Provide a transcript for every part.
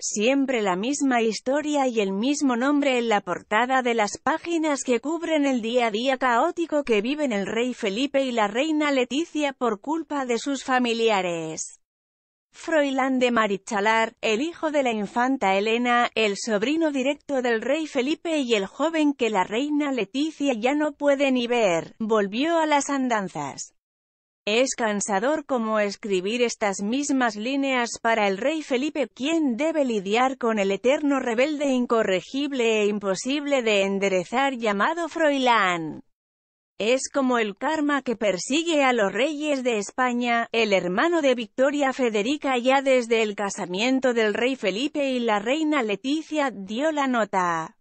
Siempre la misma historia y el mismo nombre en la portada de las páginas que cubren el día a día caótico que viven el rey Felipe y la reina Leticia por culpa de sus familiares. Froilán de Marichalar, el hijo de la infanta Elena, el sobrino directo del rey Felipe y el joven que la reina Leticia ya no puede ni ver, volvió a las andanzas. Es cansador como escribir estas mismas líneas para el rey Felipe, quien debe lidiar con el eterno rebelde incorregible e imposible de enderezar llamado Froilán. Es como el karma que persigue a los reyes de España, el hermano de Victoria Federica ya desde el casamiento del rey Felipe y la reina Leticia dio la nota.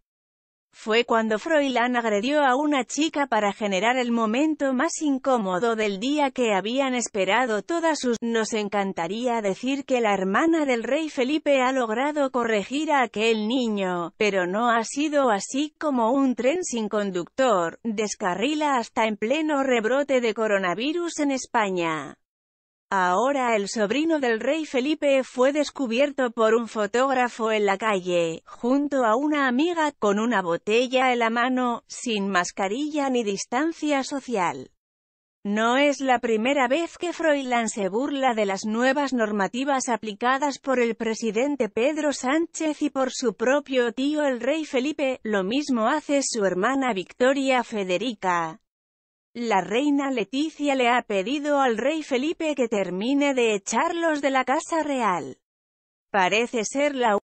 Fue cuando Froilán agredió a una chica para generar el momento más incómodo del día que habían esperado todas sus... Nos encantaría decir que la hermana del rey Felipe ha logrado corregir a aquel niño, pero no ha sido así como un tren sin conductor, descarrila hasta en pleno rebrote de coronavirus en España. Ahora el sobrino del rey Felipe fue descubierto por un fotógrafo en la calle, junto a una amiga, con una botella en la mano, sin mascarilla ni distancia social. No es la primera vez que Froilán se burla de las nuevas normativas aplicadas por el presidente Pedro Sánchez y por su propio tío el rey Felipe, lo mismo hace su hermana Victoria Federica. La reina Leticia le ha pedido al rey Felipe que termine de echarlos de la casa real. Parece ser la